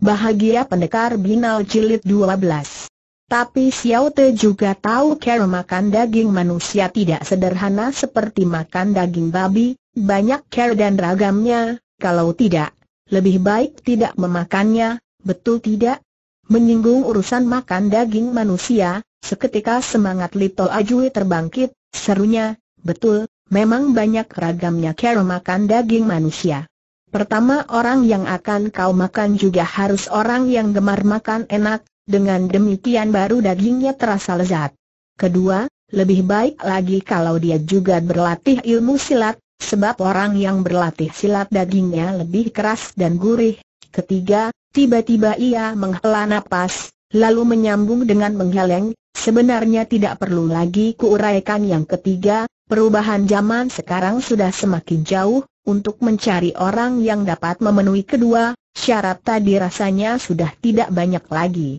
Bahagia Pendekar Binal Jilid 12 Tapi Xiao Te juga tahu cara makan daging manusia tidak sederhana seperti makan daging babi, banyak cara dan ragamnya, kalau tidak, lebih baik tidak memakannya, betul tidak? Menyinggung urusan makan daging manusia, seketika semangat Lito Ajui terbangkit, serunya, betul, memang banyak ragamnya cara makan daging manusia. Pertama orang yang akan kau makan juga harus orang yang gemar makan enak, dengan demikian baru dagingnya terasa lezat. Kedua, lebih baik lagi kalau dia juga berlatih ilmu silat, sebab orang yang berlatih silat dagingnya lebih keras dan gurih. Ketiga, tiba-tiba ia menghela napas, lalu menyambung dengan menggeleng, sebenarnya tidak perlu lagi kuuraikan yang ketiga, perubahan zaman sekarang sudah semakin jauh, untuk mencari orang yang dapat memenuhi kedua syarat tadi rasanya sudah tidak banyak lagi.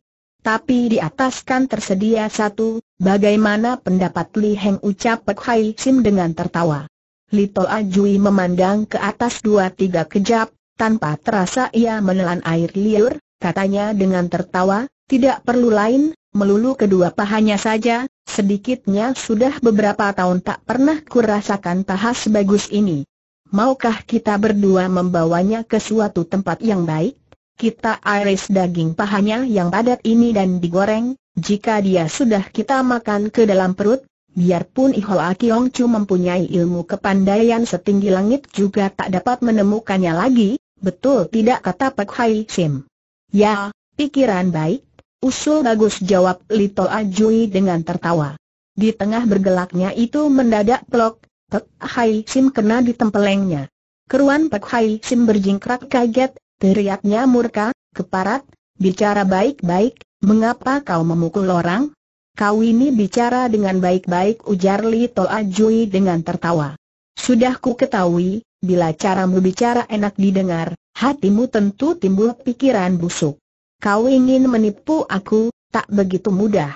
Tapi di atas kan tersedia satu, bagaimana pendapat Li Heng ucap Pek Hai Sim dengan tertawa. Li Toa Jui memandang ke atas dua tiga kejap, tanpa terasa ia menelan air liur, katanya dengan tertawa, tidak perlu lain, melulu kedua pahanya saja, sedikitnya sudah beberapa tahun tak pernah kurasakan tahas sebagus ini. Maukah kita berdua membawanya ke suatu tempat yang baik? Kita iris daging pahanya yang padat ini dan digoreng, jika dia sudah kita makan ke dalam perut, biarpun Ihol Akiong Chu mempunyai ilmu kepandaian setinggi langit juga tak dapat menemukannya lagi, betul tidak kata Pak Hai Sim? Ya, pikiran baik, usul bagus jawab Lito Ajui dengan tertawa. Di tengah bergelaknya itu mendadak pelok, Pek Hai Sim kena ditempelengnya. Keruan Pek Hai Sim berjingkrak kaget, teriaknya murka, keparat, bicara baik-baik, mengapa kau memukul orang? Kau ini bicara dengan baik-baik ujar Li Toa Jui dengan tertawa. Sudah ku ketahui, bila caramu bicara enak didengar, hatimu tentu timbul pikiran busuk. Kau ingin menipu aku, tak begitu mudah.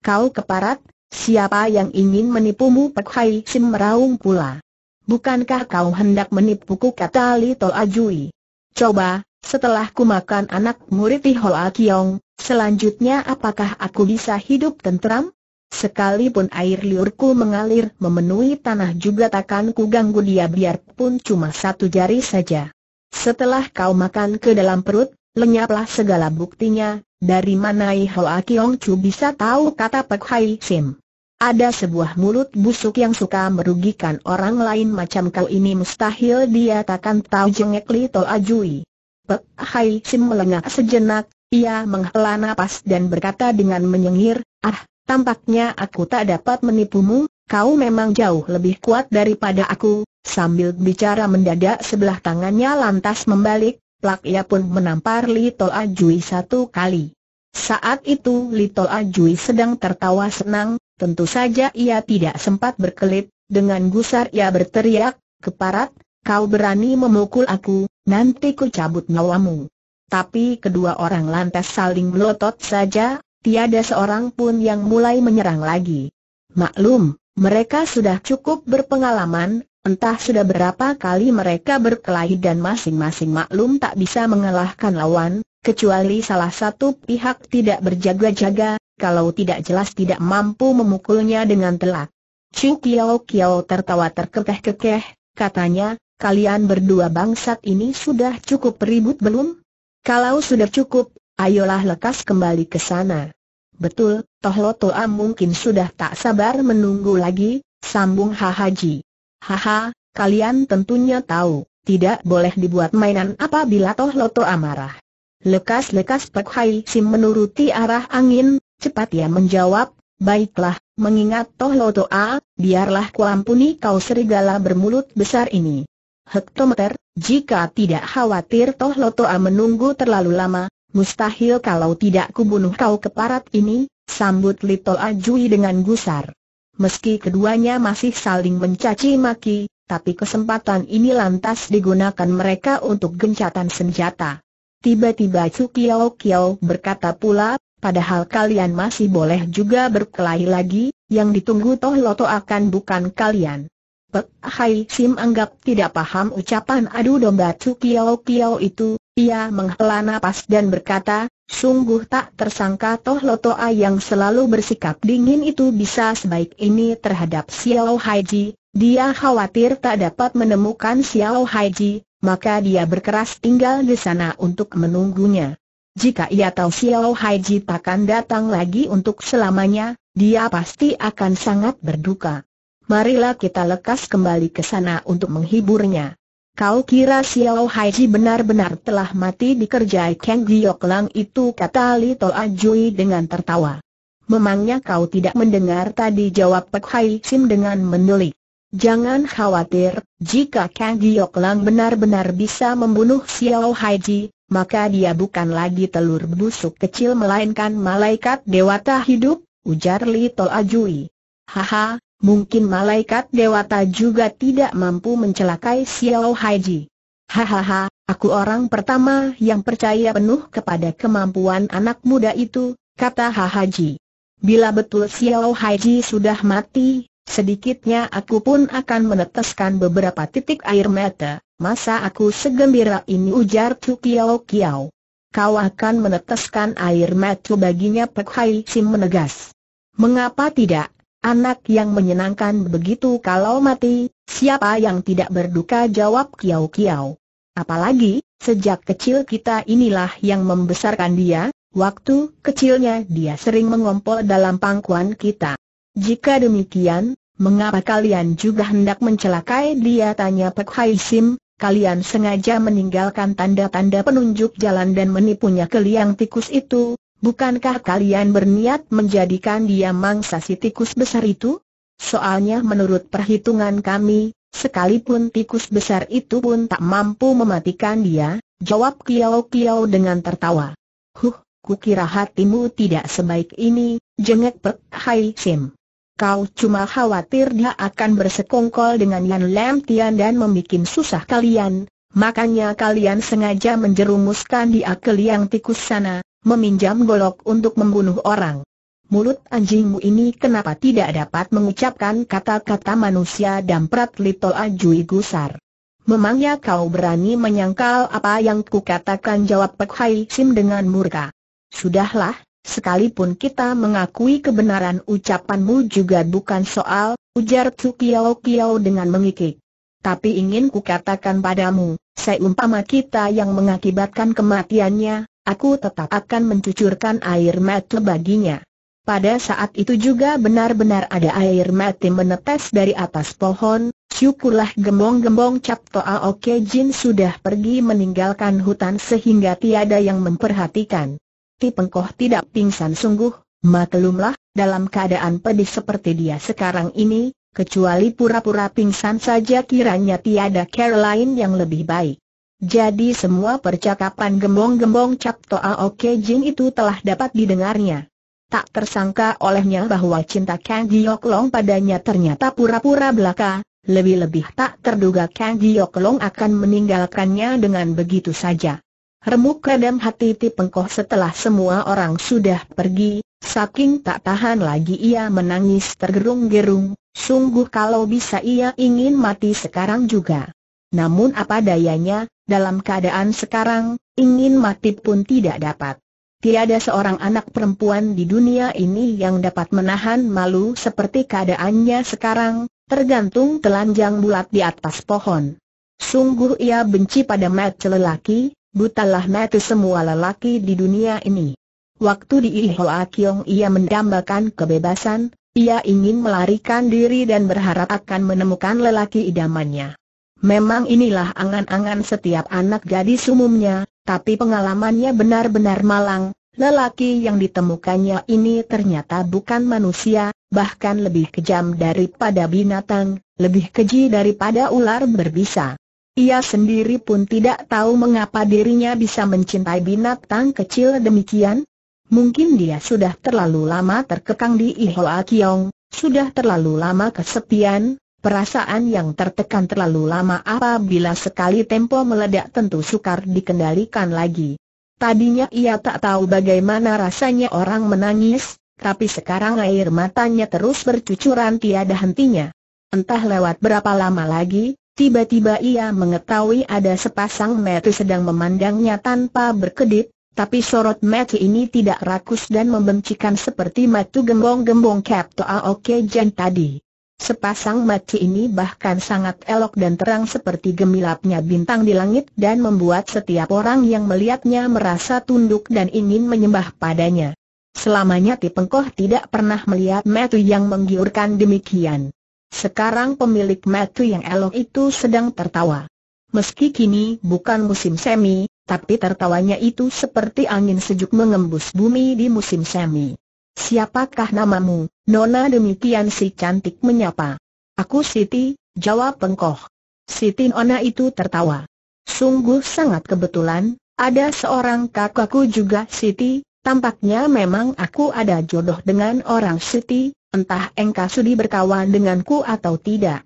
Kau keparat, Siapa yang ingin menipumu Pek Hai Sim meraung pula. Bukankah kau hendak menipuku kata Li Tolajui? Ajui. Coba, setelah ku makan anak murid Hoa Kiong, selanjutnya apakah aku bisa hidup tentram? Sekalipun air liurku mengalir memenuhi tanah juga takkan ku ganggu dia biarpun cuma satu jari saja. Setelah kau makan ke dalam perut, lenyaplah segala buktinya, dari mana Hoa Kiong Chu bisa tahu kata Pek Hai Sim. Ada sebuah mulut busuk yang suka merugikan orang lain macam kau ini mustahil dia takkan tahu jengek Li To Ajui. Pek Hai Sim melengah sejenak, ia menghela nafas dan berkata dengan menyengir, Ah, tampaknya aku tak dapat menipumu, kau memang jauh lebih kuat daripada aku. Sambil bicara mendadak sebelah tangannya lantas membalik, plak ia pun menampar Li To Ajui satu kali. Saat itu Lito Ajui sedang tertawa senang, Tentu saja ia tidak sempat berkelit, dengan gusar ia berteriak, keparat, kau berani memukul aku, nanti ku cabut nyawamu. Tapi kedua orang lantas saling melotot saja, tiada seorang pun yang mulai menyerang lagi. Maklum, mereka sudah cukup berpengalaman, entah sudah berapa kali mereka berkelahi dan masing-masing maklum tak bisa mengalahkan lawan, kecuali salah satu pihak tidak berjaga-jaga, kalau tidak jelas tidak mampu memukulnya dengan telak. Chu Kiao Kiao tertawa terkekeh-kekeh, katanya, kalian berdua bangsat ini sudah cukup ribut belum? Kalau sudah cukup, ayolah lekas kembali ke sana. Betul, Toh Lotoa mungkin sudah tak sabar menunggu lagi, sambung Hahaji. Haha, kalian tentunya tahu, tidak boleh dibuat mainan apabila Toh Lotoa marah. Lekas-lekas Pek Hai Sim menuruti arah angin, Cepat ia menjawab, baiklah, mengingat Toh A, biarlah kuampuni kau serigala bermulut besar ini. Hektometer, jika tidak khawatir Toh A menunggu terlalu lama, mustahil kalau tidak kubunuh kau keparat ini, sambut Lito Ajui dengan gusar. Meski keduanya masih saling mencaci maki, tapi kesempatan ini lantas digunakan mereka untuk gencatan senjata. Tiba-tiba Chu Kiao Kiao berkata pula, padahal kalian masih boleh juga berkelahi lagi, yang ditunggu Toh Loto akan bukan kalian. Pek Hai Sim anggap tidak paham ucapan adu domba Chu Kiao Kiao itu, ia menghela nafas dan berkata, sungguh tak tersangka Toh Loto A yang selalu bersikap dingin itu bisa sebaik ini terhadap Xiao Haiji, dia khawatir tak dapat menemukan Xiao Haiji, maka dia berkeras tinggal di sana untuk menunggunya. Jika ia tahu Xiao Haiji takkan datang lagi untuk selamanya, dia pasti akan sangat berduka. Marilah kita lekas kembali ke sana untuk menghiburnya. Kau kira Xiao Haiji benar-benar telah mati dikerjai Kang Giok Lang itu kata Li Tol Ajui dengan tertawa. Memangnya kau tidak mendengar tadi jawab Pek Hai Sim dengan menelik. Jangan khawatir, jika Kang Giok Lang benar-benar bisa membunuh Xiao Haiji, maka dia bukan lagi telur busuk kecil melainkan malaikat dewata hidup, ujar Li Tol Ajui. Haha, mungkin malaikat dewata juga tidak mampu mencelakai Xiao Haiji. Hahaha, aku orang pertama yang percaya penuh kepada kemampuan anak muda itu, kata Ji. Bila betul Xiao Haiji sudah mati, Sedikitnya aku pun akan meneteskan beberapa titik air mata. Masa aku segembira ini ujar Tu Kiao Kiao. Kau akan meneteskan air mata baginya Pek Hai Sim menegas. Mengapa tidak? Anak yang menyenangkan begitu kalau mati, siapa yang tidak berduka jawab Kiao Kiao. Apalagi, sejak kecil kita inilah yang membesarkan dia, waktu kecilnya dia sering mengompol dalam pangkuan kita. Jika demikian, mengapa kalian juga hendak mencelakai dia tanya Pek Hai Sim, kalian sengaja meninggalkan tanda-tanda penunjuk jalan dan menipunya ke liang tikus itu, bukankah kalian berniat menjadikan dia mangsa si tikus besar itu? Soalnya menurut perhitungan kami, sekalipun tikus besar itu pun tak mampu mematikan dia, jawab Kiao Kiao dengan tertawa. Huh, kukira hatimu tidak sebaik ini, jengek Pek Hai Sim. Kau cuma khawatir dia akan bersekongkol dengan Yan Lam Tian dan membuat susah kalian, makanya kalian sengaja menjerumuskan dia ke liang tikus sana, meminjam golok untuk membunuh orang. Mulut anjingmu ini kenapa tidak dapat mengucapkan kata-kata manusia dan prat Lito Ajui Gusar? Memangnya kau berani menyangkal apa yang kukatakan jawab Pek Hai Sim dengan murka? Sudahlah, Sekalipun kita mengakui kebenaran ucapanmu juga bukan soal, ujar Tsu Kiao Kiao dengan mengikik. Tapi ingin kukatakan padamu, seumpama kita yang mengakibatkan kematiannya, aku tetap akan mencucurkan air mata baginya. Pada saat itu juga benar-benar ada air mati menetes dari atas pohon, syukurlah gembong-gembong Cap Toa Oke Jin sudah pergi meninggalkan hutan sehingga tiada yang memperhatikan. Ti Pengkoh tidak pingsan sungguh, maklumlah, dalam keadaan pedih seperti dia sekarang ini, kecuali pura-pura pingsan saja kiranya tiada Caroline yang lebih baik. Jadi semua percakapan gembong-gembong Cap Toa Oke Jin itu telah dapat didengarnya. Tak tersangka olehnya bahwa cinta Kang Giok Long padanya ternyata pura-pura belaka, lebih-lebih tak terduga Kang Giok Long akan meninggalkannya dengan begitu saja. Remuk redam hati Ti Pengkoh setelah semua orang sudah pergi, saking tak tahan lagi ia menangis tergerung-gerung, sungguh kalau bisa ia ingin mati sekarang juga. Namun apa dayanya, dalam keadaan sekarang, ingin mati pun tidak dapat. Tiada seorang anak perempuan di dunia ini yang dapat menahan malu seperti keadaannya sekarang, tergantung telanjang bulat di atas pohon. Sungguh ia benci pada mat lelaki, butalah mati semua lelaki di dunia ini. Waktu di Ihoa Kiong ia mendambakan kebebasan, ia ingin melarikan diri dan berharap akan menemukan lelaki idamannya. Memang inilah angan-angan setiap anak gadis umumnya, tapi pengalamannya benar-benar malang, lelaki yang ditemukannya ini ternyata bukan manusia, bahkan lebih kejam daripada binatang, lebih keji daripada ular berbisa. Ia sendiri pun tidak tahu mengapa dirinya bisa mencintai binatang kecil demikian. Mungkin dia sudah terlalu lama terkekang di Ihoa Kiong, sudah terlalu lama kesepian, Perasaan yang tertekan terlalu lama apabila sekali tempo meledak tentu sukar dikendalikan lagi. Tadinya ia tak tahu bagaimana rasanya orang menangis, tapi sekarang air matanya terus bercucuran tiada hentinya. Entah lewat berapa lama lagi, Tiba-tiba ia mengetahui ada sepasang mata sedang memandangnya tanpa berkedip, tapi sorot mata ini tidak rakus dan membencikan seperti mata gembong-gembong Kapto Oke Jen tadi. Sepasang mata ini bahkan sangat elok dan terang seperti gemilapnya bintang di langit dan membuat setiap orang yang melihatnya merasa tunduk dan ingin menyembah padanya. Selamanya Tipengkoh tidak pernah melihat mata yang menggiurkan demikian. Sekarang pemilik metu yang elok itu sedang tertawa. Meski kini bukan musim semi, tapi tertawanya itu seperti angin sejuk mengembus bumi di musim semi. Siapakah namamu, Nona demikian si cantik menyapa. Aku Siti, jawab pengkoh. Siti Nona itu tertawa. Sungguh sangat kebetulan, ada seorang kakakku juga Siti, tampaknya memang aku ada jodoh dengan orang Siti, entah engkau sudi berkawan denganku atau tidak.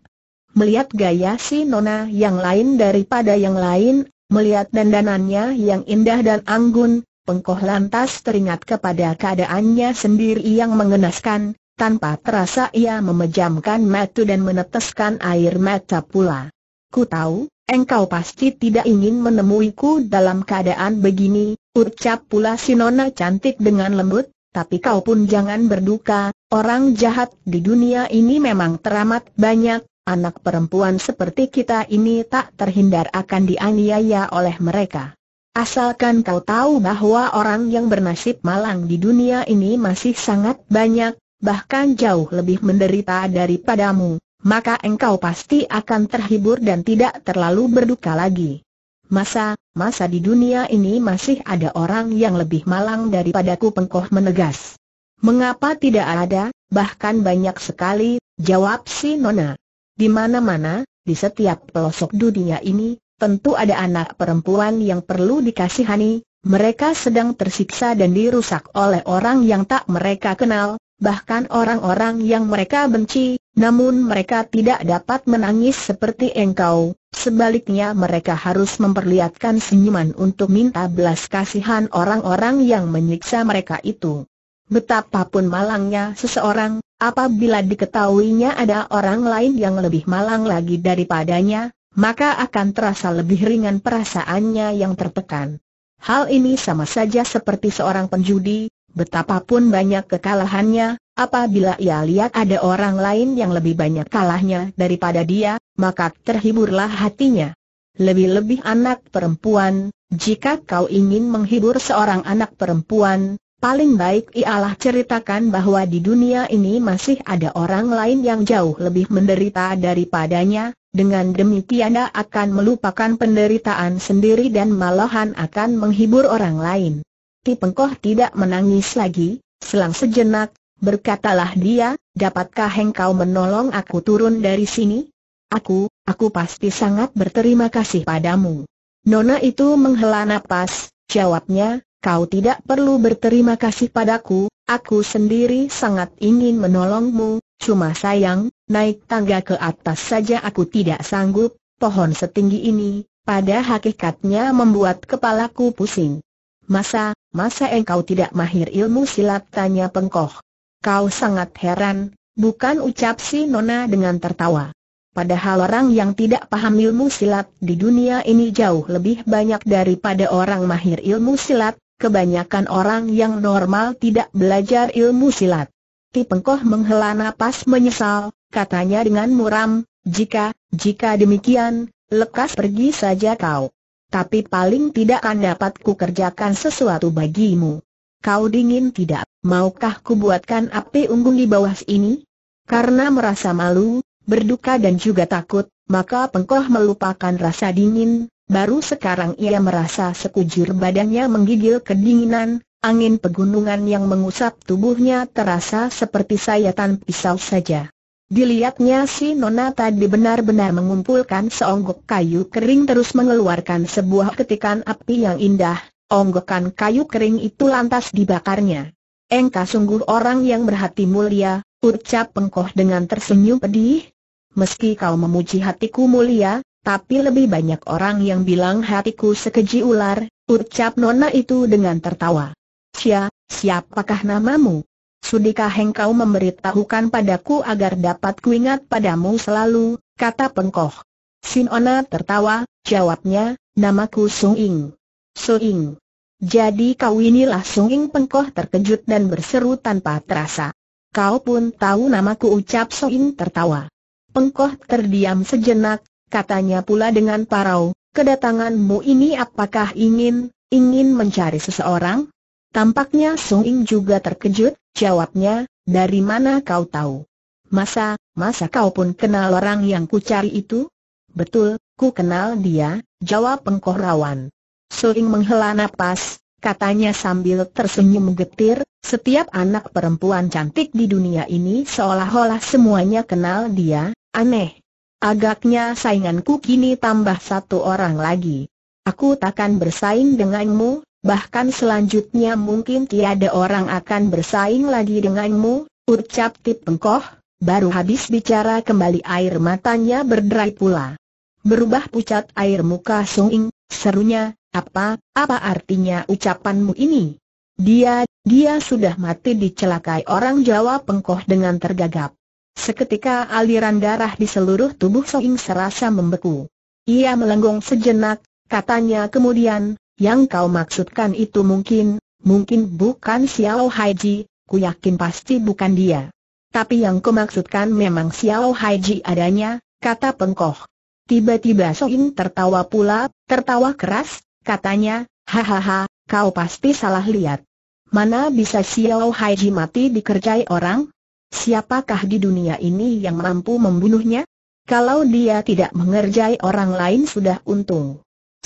Melihat gaya si Nona yang lain daripada yang lain, melihat dandanannya yang indah dan anggun, Pengkoh lantas teringat kepada keadaannya sendiri yang mengenaskan, tanpa terasa ia memejamkan mata dan meneteskan air mata pula. Ku tahu, engkau pasti tidak ingin menemuiku dalam keadaan begini, ucap pula si nona cantik dengan lembut, tapi kau pun jangan berduka, orang jahat di dunia ini memang teramat banyak, anak perempuan seperti kita ini tak terhindar akan dianiaya oleh mereka. Asalkan kau tahu bahwa orang yang bernasib malang di dunia ini masih sangat banyak, bahkan jauh lebih menderita daripadamu, maka engkau pasti akan terhibur dan tidak terlalu berduka lagi. Masa, masa di dunia ini masih ada orang yang lebih malang daripadaku pengkoh menegas. Mengapa tidak ada, bahkan banyak sekali, jawab si Nona. Di mana-mana, di setiap pelosok dunia ini, tentu ada anak perempuan yang perlu dikasihani, mereka sedang tersiksa dan dirusak oleh orang yang tak mereka kenal, bahkan orang-orang yang mereka benci, namun mereka tidak dapat menangis seperti engkau, Sebaliknya mereka harus memperlihatkan senyuman untuk minta belas kasihan orang-orang yang menyiksa mereka itu. Betapapun malangnya seseorang, apabila diketahuinya ada orang lain yang lebih malang lagi daripadanya, maka akan terasa lebih ringan perasaannya yang tertekan. Hal ini sama saja seperti seorang penjudi, betapapun banyak kekalahannya, apabila ia lihat ada orang lain yang lebih banyak kalahnya daripada dia, maka terhiburlah hatinya. Lebih-lebih anak perempuan, jika kau ingin menghibur seorang anak perempuan, Paling baik ialah ceritakan bahwa di dunia ini masih ada orang lain yang jauh lebih menderita daripadanya, dengan demikian akan melupakan penderitaan sendiri dan malahan akan menghibur orang lain. Pengkoh tidak menangis lagi, selang sejenak, berkatalah dia, dapatkah engkau menolong aku turun dari sini? Aku, aku pasti sangat berterima kasih padamu. Nona itu menghela nafas, jawabnya, kau tidak perlu berterima kasih padaku, aku sendiri sangat ingin menolongmu, cuma sayang, naik tangga ke atas saja aku tidak sanggup, pohon setinggi ini, pada hakikatnya membuat kepalaku pusing. Masa, masa engkau tidak mahir ilmu silat tanya pengkoh. Kau sangat heran, bukan ucap si Nona dengan tertawa. Padahal orang yang tidak paham ilmu silat di dunia ini jauh lebih banyak daripada orang mahir ilmu silat, kebanyakan orang yang normal tidak belajar ilmu silat. Ti Pengkoh menghela napas menyesal, katanya dengan muram, jika, jika demikian, lekas pergi saja kau tapi paling tidak akan dapat kerjakan sesuatu bagimu. Kau dingin tidak, maukah kubuatkan api unggun di bawah ini? Karena merasa malu, berduka dan juga takut, maka pengkoh melupakan rasa dingin, baru sekarang ia merasa sekujur badannya menggigil kedinginan, angin pegunungan yang mengusap tubuhnya terasa seperti sayatan pisau saja. Dilihatnya si Nona tadi benar-benar mengumpulkan seonggok kayu kering terus mengeluarkan sebuah ketikan api yang indah, onggokan kayu kering itu lantas dibakarnya. Engkau sungguh orang yang berhati mulia, ucap pengkoh dengan tersenyum pedih. Meski kau memuji hatiku mulia, tapi lebih banyak orang yang bilang hatiku sekeji ular, ucap Nona itu dengan tertawa. Sia, siapakah namamu? Sudikah engkau memberitahukan padaku agar dapat kuingat padamu selalu, kata pengkoh. Sinona tertawa, jawabnya, namaku Ing. Sung Sung Ing. Jadi kau inilah Ing. pengkoh terkejut dan berseru tanpa terasa. Kau pun tahu namaku ucap Ing tertawa. Pengkoh terdiam sejenak, katanya pula dengan parau, kedatanganmu ini apakah ingin, ingin mencari seseorang? Tampaknya Song Ing juga terkejut, jawabnya, dari mana kau tahu? Masa, masa kau pun kenal orang yang ku cari itu? Betul, ku kenal dia, jawab pengkoh rawan. Ing menghela nafas, katanya sambil tersenyum getir, setiap anak perempuan cantik di dunia ini seolah-olah semuanya kenal dia, aneh. Agaknya sainganku kini tambah satu orang lagi. Aku takkan bersaing denganmu, bahkan selanjutnya mungkin tiada orang akan bersaing lagi denganmu, ucap Tip Pengkoh, baru habis bicara kembali air matanya berderai pula. Berubah pucat air muka Sung Ing, serunya, apa, apa artinya ucapanmu ini? Dia, dia sudah mati dicelakai orang Jawa Pengkoh dengan tergagap. Seketika aliran darah di seluruh tubuh Soing serasa membeku. Ia melenggong sejenak, katanya kemudian, yang kau maksudkan itu mungkin, mungkin bukan Xiao Haiji, ku yakin pasti bukan dia. Tapi yang kau maksudkan memang Xiao Haiji adanya, kata pengkoh. Tiba-tiba Soin tertawa pula, tertawa keras, katanya, hahaha, kau pasti salah lihat. Mana bisa Xiao Haiji mati dikerjai orang? Siapakah di dunia ini yang mampu membunuhnya? Kalau dia tidak mengerjai orang lain sudah untung.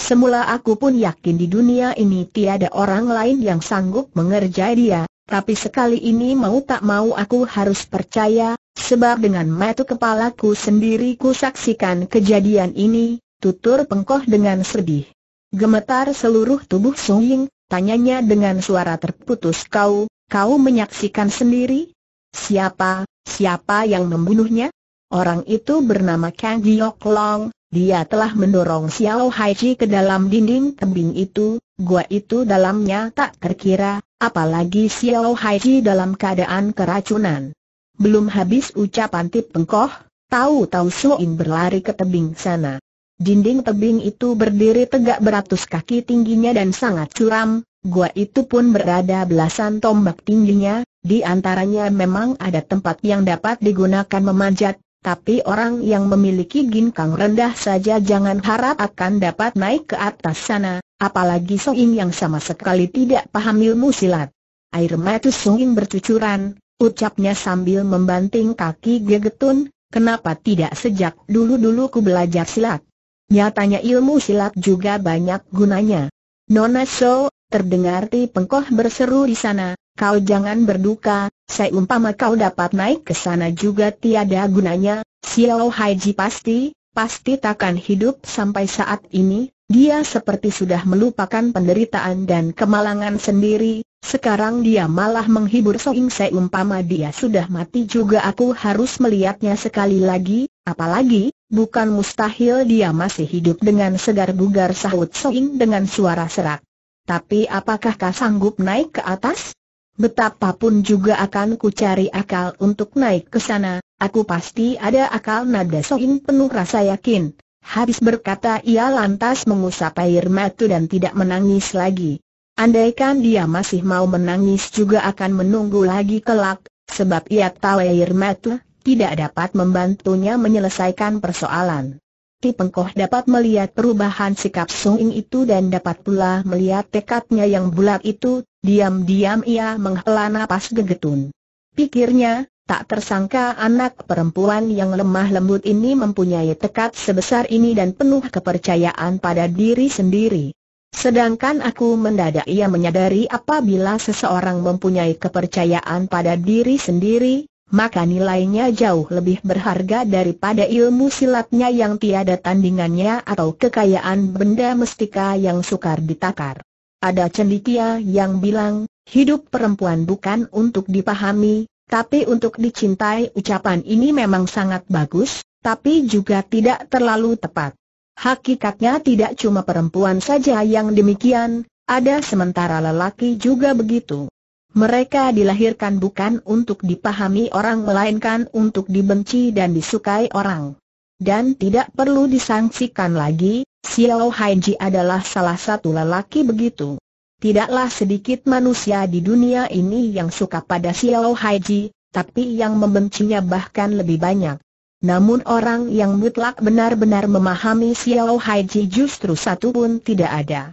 Semula aku pun yakin di dunia ini tiada orang lain yang sanggup mengerjai dia, tapi sekali ini mau tak mau aku harus percaya, sebab dengan mata kepalaku sendiri ku saksikan kejadian ini, tutur pengkoh dengan sedih. Gemetar seluruh tubuh Sung Ying, tanyanya dengan suara terputus kau, kau menyaksikan sendiri? Siapa, siapa yang membunuhnya? Orang itu bernama Kang Giok Long, dia telah mendorong Xiao Haiji ke dalam dinding tebing itu, gua itu dalamnya tak terkira, apalagi Xiao Haiji dalam keadaan keracunan. Belum habis ucapan Tip Pengkoh, tahu-tahu Suin berlari ke tebing sana. Dinding tebing itu berdiri tegak beratus kaki tingginya dan sangat curam, gua itu pun berada belasan tombak tingginya, di antaranya memang ada tempat yang dapat digunakan memanjat, tapi orang yang memiliki ginkang rendah saja jangan harap akan dapat naik ke atas sana, apalagi Soing yang sama sekali tidak paham ilmu silat. Air mata Soing bercucuran, ucapnya sambil membanting kaki gegetun, kenapa tidak sejak dulu-dulu ku belajar silat? Nyatanya ilmu silat juga banyak gunanya. Nona So, terdengar Ti Pengkoh berseru di sana, Kau jangan berduka, seumpama kau dapat naik ke sana juga tiada gunanya, Xiao Haiji pasti, pasti takkan hidup sampai saat ini, dia seperti sudah melupakan penderitaan dan kemalangan sendiri, sekarang dia malah menghibur Soing seumpama dia sudah mati juga aku harus melihatnya sekali lagi, apalagi, bukan mustahil dia masih hidup dengan segar bugar sahut Soing dengan suara serak. Tapi apakah kau sanggup naik ke atas? Betapapun juga akan ku cari akal untuk naik ke sana, aku pasti ada akal nada Soin penuh rasa yakin. Habis berkata ia lantas mengusap air matu dan tidak menangis lagi. Andaikan dia masih mau menangis juga akan menunggu lagi kelak, sebab ia tahu air matu tidak dapat membantunya menyelesaikan persoalan. Ti Pengkoh dapat melihat perubahan sikap Sung Ing itu dan dapat pula melihat tekadnya yang bulat itu, Diam-diam ia menghela napas gegetun. Pikirnya, tak tersangka anak perempuan yang lemah lembut ini mempunyai tekad sebesar ini dan penuh kepercayaan pada diri sendiri. Sedangkan aku mendadak ia menyadari apabila seseorang mempunyai kepercayaan pada diri sendiri, maka nilainya jauh lebih berharga daripada ilmu silatnya yang tiada tandingannya atau kekayaan benda mestika yang sukar ditakar. Ada cendikia yang bilang, hidup perempuan bukan untuk dipahami, tapi untuk dicintai ucapan ini memang sangat bagus, tapi juga tidak terlalu tepat. Hakikatnya tidak cuma perempuan saja yang demikian, ada sementara lelaki juga begitu. Mereka dilahirkan bukan untuk dipahami orang melainkan untuk dibenci dan disukai orang. Dan tidak perlu disangsikan lagi, Xiao Haiji adalah salah satu lelaki begitu. Tidaklah sedikit manusia di dunia ini yang suka pada Xiao Haiji, tapi yang membencinya bahkan lebih banyak. Namun orang yang mutlak benar-benar memahami Xiao Haiji justru satu pun tidak ada.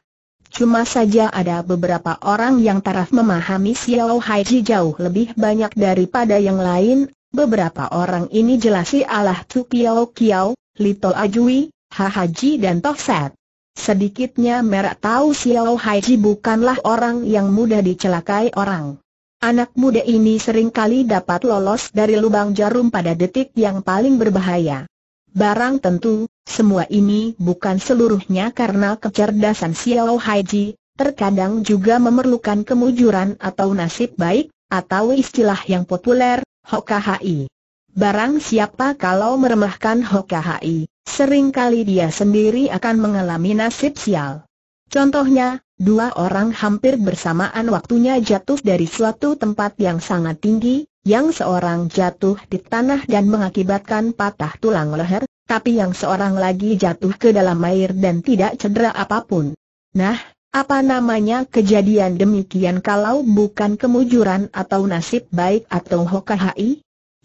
Cuma saja ada beberapa orang yang taraf memahami Xiao Haiji jauh lebih banyak daripada yang lain, beberapa orang ini jelasi Allah Tu Kiao Kiao, Little Ajui, Haji dan Tofset. Sedikitnya merak tahu Xiao Haji bukanlah orang yang mudah dicelakai orang. Anak muda ini seringkali dapat lolos dari lubang jarum pada detik yang paling berbahaya. Barang tentu, semua ini bukan seluruhnya karena kecerdasan Xiao Haji, terkadang juga memerlukan kemujuran atau nasib baik, atau istilah yang populer, Hokahai. Barang siapa kalau meremahkan Hokahai, seringkali dia sendiri akan mengalami nasib sial. Contohnya, dua orang hampir bersamaan waktunya jatuh dari suatu tempat yang sangat tinggi, yang seorang jatuh di tanah dan mengakibatkan patah tulang leher, tapi yang seorang lagi jatuh ke dalam air dan tidak cedera apapun. Nah, apa namanya kejadian demikian kalau bukan kemujuran atau nasib baik atau hokahai?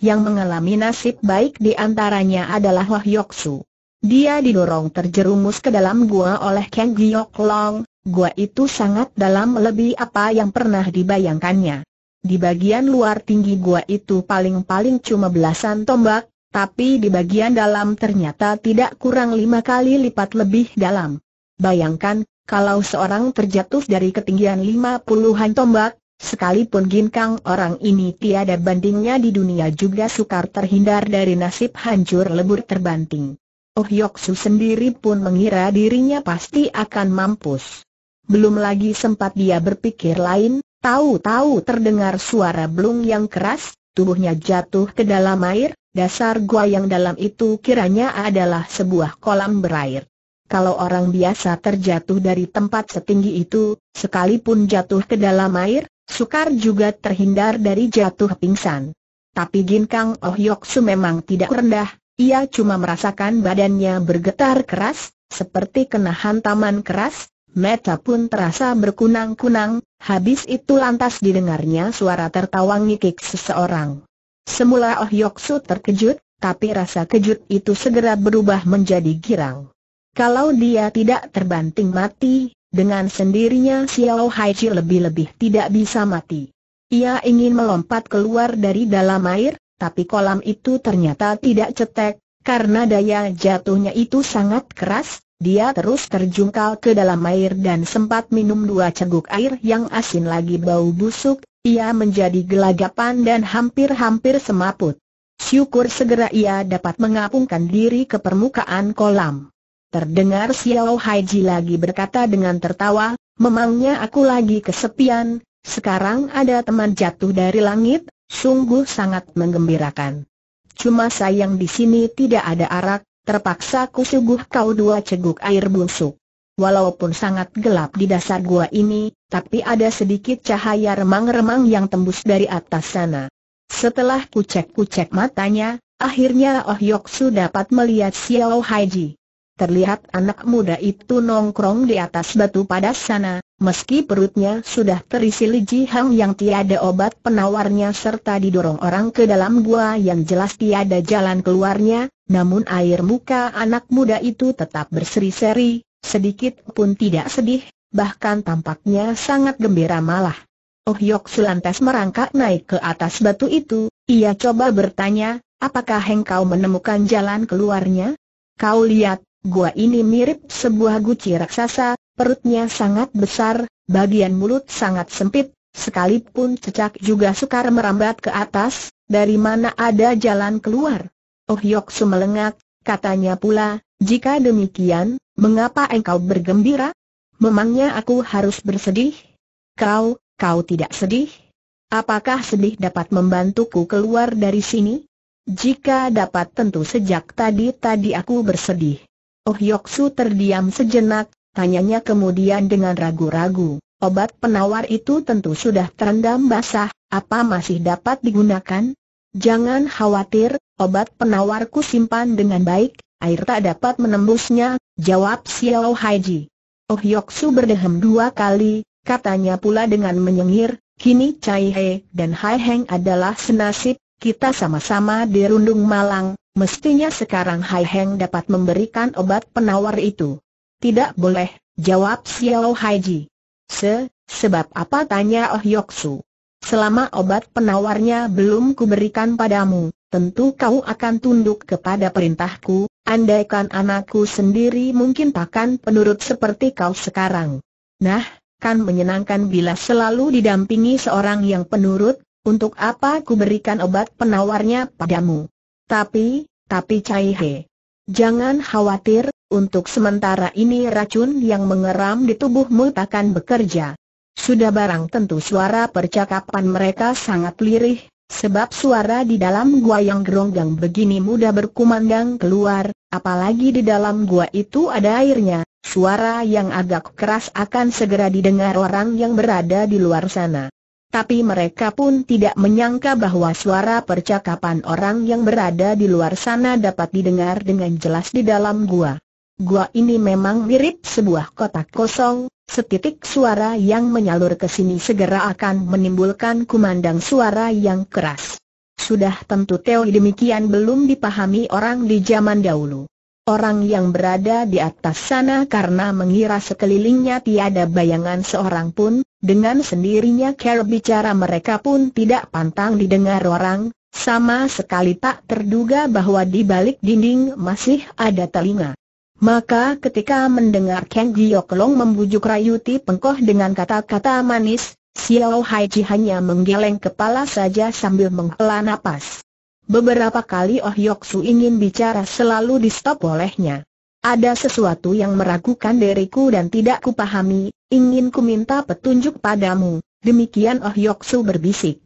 Yang mengalami nasib baik di antaranya adalah Wah Yoksu. Dia didorong terjerumus ke dalam gua oleh Kang Giok Long, gua itu sangat dalam lebih apa yang pernah dibayangkannya. Di bagian luar tinggi gua itu paling-paling cuma belasan tombak, tapi di bagian dalam ternyata tidak kurang lima kali lipat lebih dalam. Bayangkan, kalau seorang terjatuh dari ketinggian lima puluhan tombak, Sekalipun ginkang orang ini tiada bandingnya di dunia juga sukar terhindar dari nasib hancur lebur terbanting. Oh Su sendiri pun mengira dirinya pasti akan mampus. Belum lagi sempat dia berpikir lain, tahu-tahu terdengar suara belung yang keras, tubuhnya jatuh ke dalam air, dasar gua yang dalam itu kiranya adalah sebuah kolam berair. Kalau orang biasa terjatuh dari tempat setinggi itu, sekalipun jatuh ke dalam air, sukar juga terhindar dari jatuh pingsan. Tapi Ginkang Oh Su memang tidak rendah, ia cuma merasakan badannya bergetar keras, seperti kena hantaman keras, mata pun terasa berkunang-kunang, habis itu lantas didengarnya suara tertawa ngikik seseorang. Semula Oh Yoksu terkejut, tapi rasa kejut itu segera berubah menjadi girang. Kalau dia tidak terbanting mati, dengan sendirinya Xiao Haiji lebih-lebih tidak bisa mati. Ia ingin melompat keluar dari dalam air, tapi kolam itu ternyata tidak cetek, karena daya jatuhnya itu sangat keras, dia terus terjungkal ke dalam air dan sempat minum dua ceguk air yang asin lagi bau busuk, ia menjadi gelagapan dan hampir-hampir semaput. Syukur segera ia dapat mengapungkan diri ke permukaan kolam. Terdengar Xiao Haiji lagi berkata dengan tertawa, memangnya aku lagi kesepian, sekarang ada teman jatuh dari langit, Sungguh sangat menggembirakan. Cuma sayang di sini tidak ada arak, terpaksa kusuguh kau dua ceguk air busuk. Walaupun sangat gelap di dasar gua ini, tapi ada sedikit cahaya remang-remang yang tembus dari atas sana. Setelah kucek-kucek matanya, akhirnya Oh Yoksu dapat melihat Xiao Haiji. Terlihat anak muda itu nongkrong di atas batu pada sana, Meski perutnya sudah terisi Li Hang yang tiada obat penawarnya serta didorong orang ke dalam gua yang jelas tiada jalan keluarnya, namun air muka anak muda itu tetap berseri-seri, sedikit pun tidak sedih, bahkan tampaknya sangat gembira malah. Oh Yok Sulantes merangkak naik ke atas batu itu, ia coba bertanya, apakah engkau menemukan jalan keluarnya? Kau lihat, gua ini mirip sebuah guci raksasa, perutnya sangat besar, bagian mulut sangat sempit, sekalipun cecak juga sukar merambat ke atas, dari mana ada jalan keluar. Oh Yoksu melengak, katanya pula, jika demikian, mengapa engkau bergembira? Memangnya aku harus bersedih? Kau, kau tidak sedih? Apakah sedih dapat membantuku keluar dari sini? Jika dapat tentu sejak tadi-tadi aku bersedih. Oh Yoksu terdiam sejenak, Tanyanya kemudian dengan ragu-ragu, obat penawar itu tentu sudah terendam basah, apa masih dapat digunakan? Jangan khawatir, obat penawarku simpan dengan baik, air tak dapat menembusnya, jawab Xiao Haiji. Oh Yoksu berdehem dua kali, katanya pula dengan menyengir, kini Chai He dan Hai Heng adalah senasib, kita sama-sama dirundung malang, mestinya sekarang Hai Heng dapat memberikan obat penawar itu. Tidak boleh, jawab Xiao Haiji. Se, sebab apa tanya Oh Yoksu? Selama obat penawarnya belum kuberikan padamu, tentu kau akan tunduk kepada perintahku, andaikan anakku sendiri mungkin takkan penurut seperti kau sekarang. Nah, kan menyenangkan bila selalu didampingi seorang yang penurut, untuk apa kuberikan obat penawarnya padamu? Tapi, tapi Cai He. Jangan khawatir, untuk sementara ini racun yang mengeram di tubuhmu takkan bekerja. Sudah barang tentu suara percakapan mereka sangat lirih, sebab suara di dalam gua yang geronggang begini mudah berkumandang keluar, apalagi di dalam gua itu ada airnya, suara yang agak keras akan segera didengar orang yang berada di luar sana. Tapi mereka pun tidak menyangka bahwa suara percakapan orang yang berada di luar sana dapat didengar dengan jelas di dalam gua. Gua ini memang mirip sebuah kotak kosong, setitik suara yang menyalur ke sini segera akan menimbulkan kumandang suara yang keras. Sudah tentu teori demikian belum dipahami orang di zaman dahulu. Orang yang berada di atas sana karena mengira sekelilingnya tiada bayangan seorang pun, dengan sendirinya cara bicara mereka pun tidak pantang didengar orang, sama sekali tak terduga bahwa di balik dinding masih ada telinga. Maka ketika mendengar Kang Gioklong membujuk rayu Ti Pengkoh dengan kata-kata manis, Xiao Haiji hanya menggeleng kepala saja sambil menghela nafas. Beberapa kali Oh Yoksu ingin bicara selalu di stop olehnya. Ada sesuatu yang meragukan diriku dan tidak kupahami, ingin ku minta petunjuk padamu, demikian Oh Yoksu berbisik.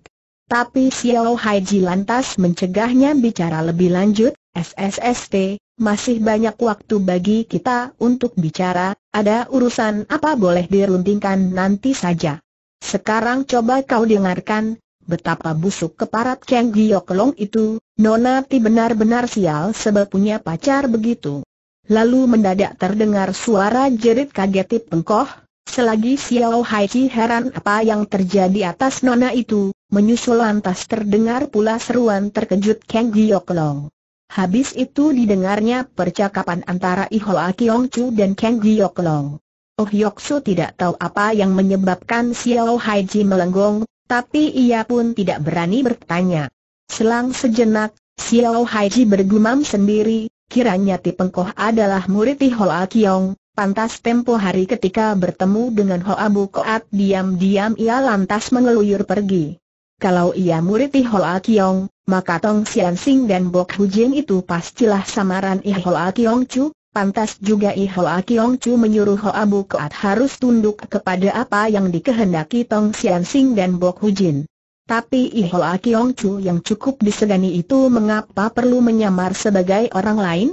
Tapi Xiao Haiji lantas mencegahnya bicara lebih lanjut, SSST, masih banyak waktu bagi kita untuk bicara, ada urusan apa boleh diruntingkan nanti saja. Sekarang coba kau dengarkan, betapa busuk keparat Kang Long itu, Nona Ti benar-benar sial sebab punya pacar begitu. Lalu mendadak terdengar suara jerit kaget pengkoh, selagi Xiao Hai Chi heran apa yang terjadi atas Nona itu, menyusul lantas terdengar pula seruan terkejut Kang Long. Habis itu didengarnya percakapan antara Ihoa Kiong Chu dan Kang Giok Long. Oh Yok Su tidak tahu apa yang menyebabkan Xiao Hai Ji melenggong, tapi ia pun tidak berani bertanya. Selang sejenak, Xiao Hai Ji bergumam sendiri, kiranya Tipengkoh adalah murid Ihoa Kiong, Pantas tempo hari ketika bertemu dengan Hoa Bu Koat diam-diam ia lantas mengeluyur pergi kalau ia murid Hoa Kiong, maka Tong Sian Sing dan Bok Hujin itu pastilah samaran Ihola Kiong Chu, pantas juga Ihola Kiong Chu menyuruh Hoa Bu Keat harus tunduk kepada apa yang dikehendaki Tong Sian Sing dan Bok Hujin. Tapi Ihola Kiong Chu yang cukup disegani itu mengapa perlu menyamar sebagai orang lain?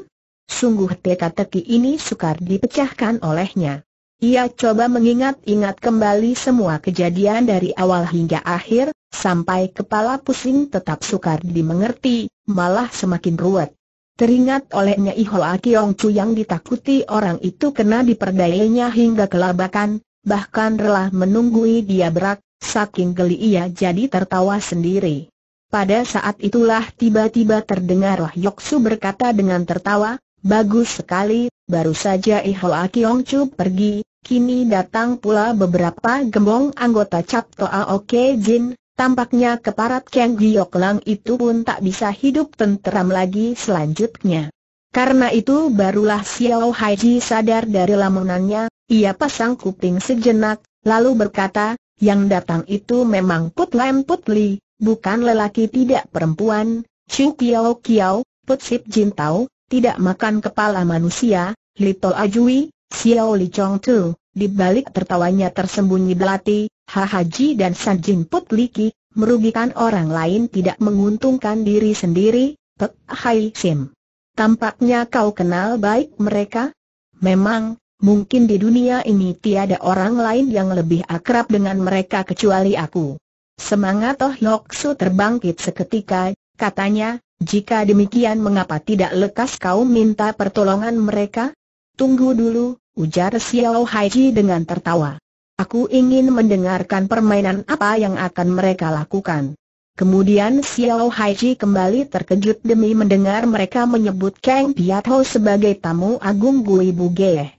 Sungguh teka-teki ini sukar dipecahkan olehnya. Ia coba mengingat-ingat kembali semua kejadian dari awal hingga akhir, sampai kepala pusing tetap sukar dimengerti, malah semakin ruwet. Teringat olehnya Ihoa Kiong Chu yang ditakuti orang itu kena diperdayanya hingga kelabakan, bahkan rela menunggui dia berak, saking geli ia jadi tertawa sendiri. Pada saat itulah tiba-tiba terdengar Wah Yoksu berkata dengan tertawa, Bagus sekali, baru saja Iho Akiong Chu pergi, kini datang pula beberapa gembong anggota Cap Toa Oke Jin, tampaknya keparat Kang Giok Lang itu pun tak bisa hidup tenteram lagi selanjutnya. Karena itu barulah Xiao Haiji sadar dari lamunannya, ia pasang kuping sejenak, lalu berkata, yang datang itu memang Put Lam Put Li, bukan lelaki tidak perempuan, Chu Kiao Kiao, Put Sip Jin Tau, tidak makan kepala manusia, Lito Ajui, Xiao Li Chong Tu, di balik tertawanya tersembunyi belati, Ha Haji dan San Jin Put Liki, merugikan orang lain tidak menguntungkan diri sendiri, Pek Hai Sim. Tampaknya kau kenal baik mereka? Memang, mungkin di dunia ini tiada orang lain yang lebih akrab dengan mereka kecuali aku. Semangat Oh Lok Su terbangkit seketika, katanya, jika demikian mengapa tidak lekas kau minta pertolongan mereka? Tunggu dulu, ujar Xiao Haiji dengan tertawa. Aku ingin mendengarkan permainan apa yang akan mereka lakukan. Kemudian Xiao Haiji kembali terkejut demi mendengar mereka menyebut Kang Piatho sebagai tamu agung Gui Bugeh.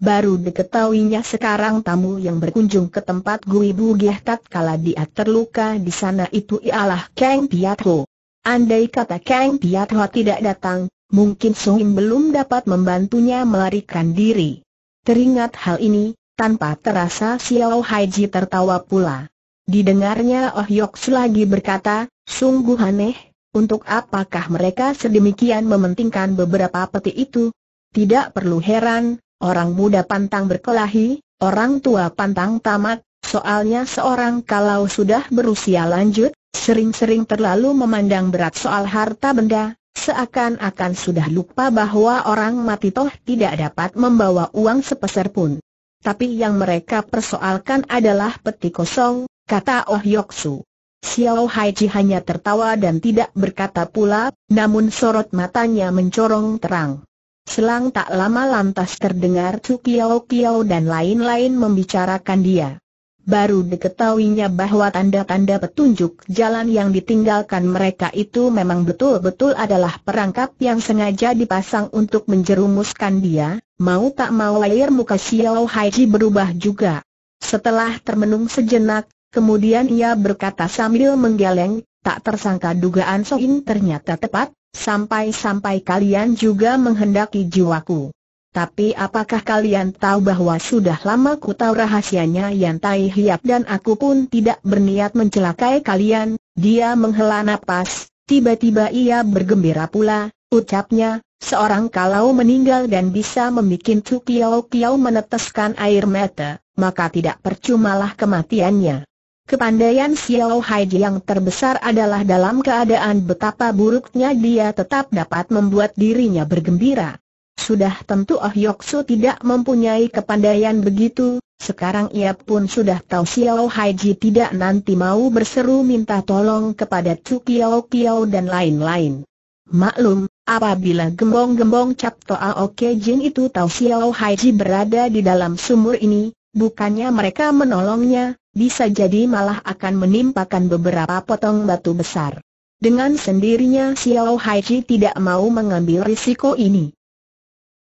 Baru diketahuinya sekarang tamu yang berkunjung ke tempat Gui tak tatkala dia terluka di sana itu ialah Kang Piatho. Andai kata Kang Piatwa tidak datang, mungkin Song im belum dapat membantunya melarikan diri. Teringat hal ini, tanpa terasa Xiao Haiji tertawa pula. Didengarnya Oh Yok lagi berkata, sungguh aneh, untuk apakah mereka sedemikian mementingkan beberapa peti itu? Tidak perlu heran, orang muda pantang berkelahi, orang tua pantang tamat, soalnya seorang kalau sudah berusia lanjut, Sering-sering terlalu memandang berat soal harta benda, seakan-akan sudah lupa bahwa orang mati toh tidak dapat membawa uang sepeser pun. Tapi yang mereka persoalkan adalah peti kosong, kata Oh Su. Xiao Haiji hanya tertawa dan tidak berkata pula, namun sorot matanya mencorong terang. Selang tak lama lantas terdengar Chu Kiao Kiao dan lain-lain membicarakan dia baru diketahuinya bahwa tanda-tanda petunjuk jalan yang ditinggalkan mereka itu memang betul-betul adalah perangkap yang sengaja dipasang untuk menjerumuskan dia, mau tak mau layar muka Xiao Haiji berubah juga. Setelah termenung sejenak, kemudian ia berkata sambil menggeleng, tak tersangka dugaan Soin ternyata tepat, sampai-sampai kalian juga menghendaki jiwaku. Tapi apakah kalian tahu bahwa sudah lama ku tahu rahasianya Yang Tai Hiap dan aku pun tidak berniat mencelakai kalian? Dia menghela nafas. tiba-tiba ia bergembira pula, ucapnya, seorang kalau meninggal dan bisa membuat Chu Kiao Kiao meneteskan air mata, maka tidak percumalah kematiannya. Kepandaian Xiao Hai yang terbesar adalah dalam keadaan betapa buruknya dia tetap dapat membuat dirinya bergembira sudah tentu Ah Yokso tidak mempunyai kepandaian begitu, sekarang ia pun sudah tahu Xiao Haiji tidak nanti mau berseru minta tolong kepada Chu Kiao Kiao dan lain-lain. Maklum, apabila gembong-gembong Cap Toa Oke Jin itu tahu Xiao Haiji berada di dalam sumur ini, bukannya mereka menolongnya, bisa jadi malah akan menimpakan beberapa potong batu besar. Dengan sendirinya Xiao Haiji tidak mau mengambil risiko ini.